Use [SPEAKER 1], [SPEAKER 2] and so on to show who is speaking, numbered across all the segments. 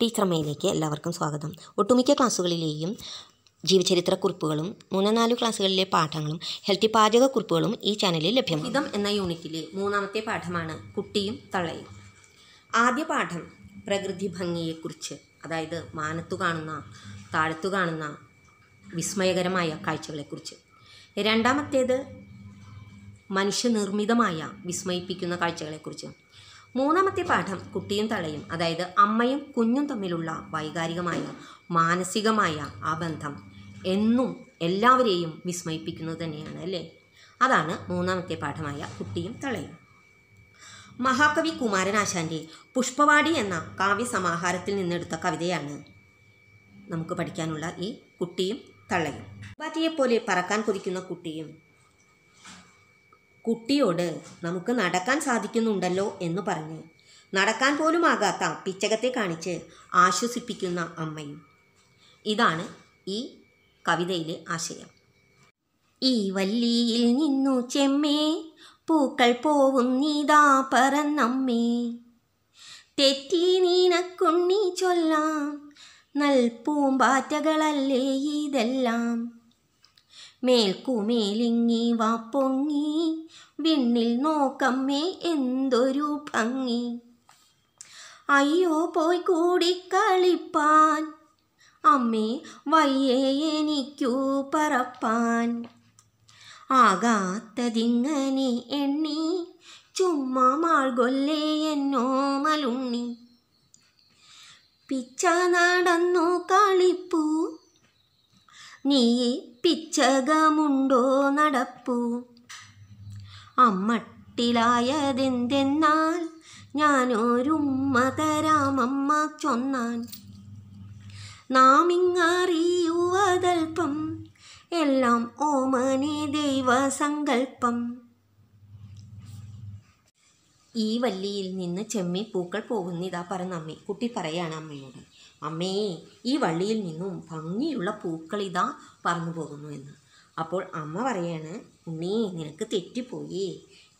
[SPEAKER 1] ടീച്ചർമ്മയിലേക്ക് എല്ലാവർക്കും സ്വാഗതം ഒട്ടുമിക്ക ക്ലാസ്സുകളിലെയും ജീവചരിത്ര കുറിപ്പുകളും മൂന്ന് നാല് ക്ലാസ്സുകളിലെ പാഠങ്ങളും ഹെൽത്തി പാചക കുറിപ്പുകളും ഈ ചാനലിൽ ലഭ്യമാണ് ഇതം എന്ന യൂണിറ്റിലെ മൂന്നാമത്തെ പാഠമാണ് കുട്ടിയും തള്ളയും ആദ്യ പാഠം പ്രകൃതി ഭംഗിയെക്കുറിച്ച് അതായത് മാനത്തു കാണുന്ന താഴത്തു കാണുന്ന വിസ്മയകരമായ കാഴ്ചകളെക്കുറിച്ച് രണ്ടാമത്തേത് മനുഷ്യനിർമ്മിതമായ വിസ്മയിപ്പിക്കുന്ന കാഴ്ചകളെക്കുറിച്ചും മൂന്നാമത്തെ പാഠം കുട്ടിയും തളയും അതായത് അമ്മയും കുഞ്ഞും തമ്മിലുള്ള വൈകാരികമായ മാനസികമായ ആ ബന്ധം എന്നും എല്ലാവരെയും വിസ്മയിപ്പിക്കുന്നത് തന്നെയാണ് അല്ലേ അതാണ് മൂന്നാമത്തെ പാഠമായ കുട്ടിയും തളയും മഹാകവി കുമാരനാശാൻ്റെ പുഷ്പവാടി എന്ന കാവ്യസമാഹാരത്തിൽ നിന്നെടുത്ത കവിതയാണ് നമുക്ക് പഠിക്കാനുള്ള ഈ കുട്ടിയും തള്ളയും പാറ്റിയെപ്പോലെ പറക്കാൻ കൊതിക്കുന്ന കുട്ടിയും കുട്ടിയോട് നമുക്ക് നടക്കാൻ സാധിക്കുന്നുണ്ടല്ലോ എന്ന് പറഞ്ഞ് നടക്കാൻ പോലും ആകാത്ത പിച്ചകത്തെ കാണിച്ച് ആശ്വസിപ്പിക്കുന്ന അമ്മയും ഇതാണ് ഈ കവിതയിലെ ആശയം ഈ വല്ലിയിൽ നിന്നു ചെമ്മേ പൂക്കൾ പോവും നീതാ പറന്നമ്മേ തെറ്റി നീനക്കുണ്ണി ചൊല്ലാം നൽപൂമ്പാറ്റകളല്ലേ ഇതെല്ലാം മേൽക്കുമേലിങ്ങി വാ പൊങ്ങി വിണ്ണിൽ നോക്കമ്മേ എന്തൊരു ഭംഗി അയ്യോ പോയി കൂടി കളിപ്പാൻ അമ്മേ വയ്യേ എനിക്കു പറപ്പാൻ ആകാത്തതിങ്ങനെ എണ്ണി ചുമ്മാ മാൾകൊല്ലേ എന്നോ മലുണ്ണി പിച്ച നടന്നു കളിപ്പൂ നീ പിച്ചകമുണ്ടോ നടപ്പു അമ്മട്ടിലായതെന്തെന്നാൽ ഞാനൊരുമ്മ തരാമമ്മ ചൊന്നാൻ നാം ഇങ്ങറിയുവതൽപ്പം എല്ലാം ഓമനെ ദൈവസങ്കൽപ്പം ഈ വല്ലിയിൽ നിന്ന് ചെമ്മി പൂക്കൾ പോകുന്നിതാ പറഞ്ഞ അമ്മി കുട്ടി പറയാണ് അമ്മയോട് അമ്മേ ഈ വള്ളിയിൽ നിന്നും ഭംഗിയുള്ള പൂക്കൾ ഇതാ പറന്നു പോകുന്നു എന്ന് അപ്പോൾ അമ്മ പറയാണ് ഉണ്ണീ നിനക്ക് തെറ്റിപ്പോയി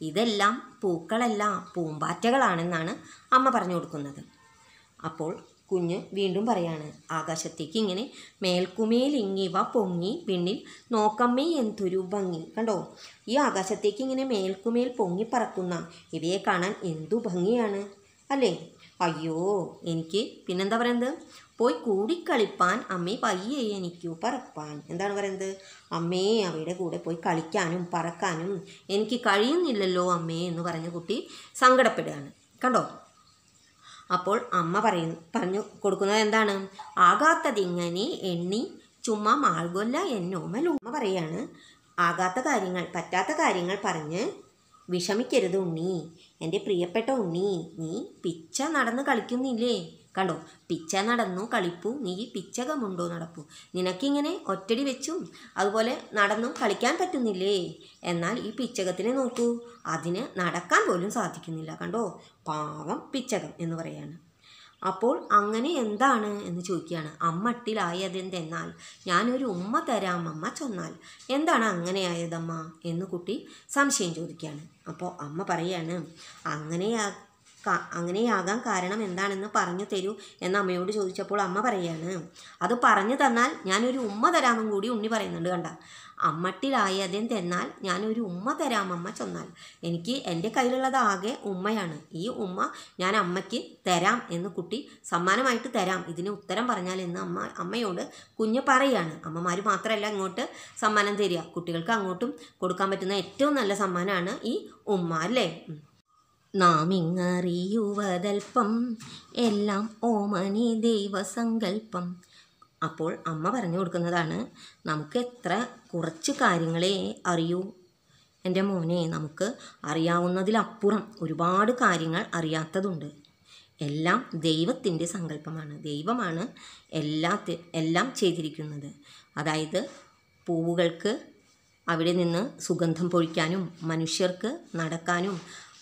[SPEAKER 1] ഇതെല്ലാം പൂക്കളല്ല പൂമ്പാറ്റകളാണെന്നാണ് അമ്മ പറഞ്ഞു കൊടുക്കുന്നത് അപ്പോൾ കുഞ്ഞ് വീണ്ടും പറയാണ് ആകാശത്തേക്ക് ഇങ്ങനെ മേൽക്കുമേൽ ഇങ്ങിവ പൊങ്ങി പിന്നിൽ നോക്കമ്മേ എന്തൊരു ഭംഗി കണ്ടോ ഈ ആകാശത്തേക്ക് ഇങ്ങനെ മേൽക്കുമേൽ പൊങ്ങി പറക്കുന്ന ഇവയെ കാണാൻ എന്തു ഭംഗിയാണ് അല്ലേ അയ്യോ എനിക്ക് പിന്നെന്താ പറയുന്നത് പോയി കൂടിക്കളിപ്പാൻ അമ്മേ പയ്യെ എനിക്കു പറപ്പാൻ എന്താണ് പറയുന്നത് അമ്മേ അവയുടെ കൂടെ പോയി കളിക്കാനും പറക്കാനും എനിക്ക് കഴിയുന്നില്ലല്ലോ അമ്മേ എന്ന് പറഞ്ഞ കുട്ടി സങ്കടപ്പെടുകയാണ് കണ്ടോ അപ്പോൾ അമ്മ പറയുന്നു പറഞ്ഞു കൊടുക്കുന്നത് എന്താണ് ആകാത്തതിങ്ങനെ എണ്ണി ചുമ്മാ മാൾകൊല്ല അമ്മ പറയാണ് ആകാത്ത കാര്യങ്ങൾ പറ്റാത്ത കാര്യങ്ങൾ പറഞ്ഞ് വിഷമിക്കരുത് ഉണ്ണി എൻ്റെ പ്രിയപ്പെട്ട ഉണ്ണി നീ പിച്ച നടന്ന് കളിക്കുന്നില്ലേ കണ്ടോ പിച്ച നടന്നു കളിപ്പു നീ പിച്ചകമുണ്ടോ നടപ്പു നിനക്കിങ്ങനെ ഒറ്റടി വെച്ചും അതുപോലെ നടന്നും കളിക്കാൻ പറ്റുന്നില്ലേ എന്നാൽ ഈ പിച്ചകത്തിനെ നോക്കൂ അതിന് നടക്കാൻ പോലും സാധിക്കുന്നില്ല കണ്ടോ പാവം പിച്ചകം എന്ന് പറയാണ് അപ്പോൾ അങ്ങനെ എന്താണ് എന്ന് ചോദിക്കുകയാണ് അമ്മട്ടിലായതെന്തെന്നാൽ ഞാനൊരു ഉമ്മ തരാം അമ്മ ചൊന്നാൽ എന്താണ് അങ്ങനെയായതമ്മ എന്ന് കുട്ടി സംശയം ചോദിക്കുകയാണ് അപ്പോൾ അമ്മ പറയാണ് അങ്ങനെയാ അങ്ങനെയാകാൻ കാരണം എന്താണെന്ന് പറഞ്ഞു തരൂ എന്ന് അമ്മയോട് ചോദിച്ചപ്പോൾ അമ്മ പറയാണ് അത് പറഞ്ഞു തന്നാൽ ഞാനൊരു ഉമ്മ തരാമെന്ന് കൂടി ഉണ്ണി പറയുന്നുണ്ട് കണ്ട അമ്മട്ടിലായതേം തന്നാൽ ഞാനൊരു ഉമ്മ തരാം അമ്മ ചെന്നാൽ എനിക്ക് എൻ്റെ കയ്യിലുള്ളത് ആകെ ഉമ്മയാണ് ഈ ഉമ്മ ഞാൻ അമ്മയ്ക്ക് തരാം എന്ന് കുട്ടി സമ്മാനമായിട്ട് തരാം ഇതിന് ഉത്തരം പറഞ്ഞാൽ എന്ന് അമ്മ അമ്മയോട് കുഞ്ഞ് പറയുകയാണ് അമ്മമാർ മാത്രമല്ല ഇങ്ങോട്ട് സമ്മാനം തരിക കുട്ടികൾക്ക് അങ്ങോട്ടും കൊടുക്കാൻ പറ്റുന്ന ഏറ്റവും നല്ല സമ്മാനമാണ് ഈ ഉമ്മ അല്ലേ നാമിങ്ങറിയുവതൽപ്പം എല്ലാം ഓമനി ദൈവസങ്കല്പം അപ്പോൾ അമ്മ പറഞ്ഞു കൊടുക്കുന്നതാണ് നമുക്ക് എത്ര കുറച്ച് കാര്യങ്ങളെ അറിയൂ എൻ്റെ മോനെ നമുക്ക് അറിയാവുന്നതിലപ്പുറം ഒരുപാട് കാര്യങ്ങൾ അറിയാത്തതുണ്ട് എല്ലാം ദൈവത്തിൻ്റെ സങ്കല്പമാണ് ദൈവമാണ് എല്ലാത്തി എല്ലാം ചെയ്തിരിക്കുന്നത് അതായത് പൂവുകൾക്ക് അവിടെ നിന്ന് സുഗന്ധം പൊഴിക്കാനും മനുഷ്യർക്ക് നടക്കാനും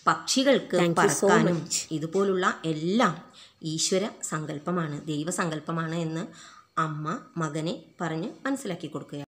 [SPEAKER 1] പക്ഷികൾക്ക് പറക്കാനും ഇതുപോലുള്ള എല്ലാം ഈശ്വര സങ്കല്പമാണ് ദൈവസങ്കല്പമാണ് എന്ന് അമ്മ മകനെ പറഞ്ഞ് മനസ്സിലാക്കി കൊടുക്കുക